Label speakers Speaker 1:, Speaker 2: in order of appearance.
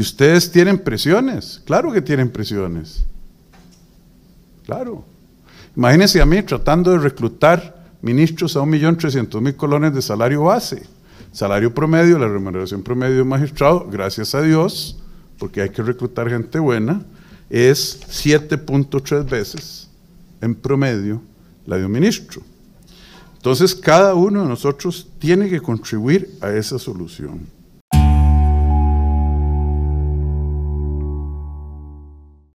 Speaker 1: ustedes tienen presiones, claro que tienen presiones. Claro. Imagínense a mí tratando de reclutar ministros a 1.300.000 colones de salario base. Salario promedio, la remuneración promedio de un magistrado, gracias a Dios, porque hay que reclutar gente buena, es 7.3 veces en promedio la de un ministro. Entonces, cada uno de nosotros tiene que contribuir a esa solución.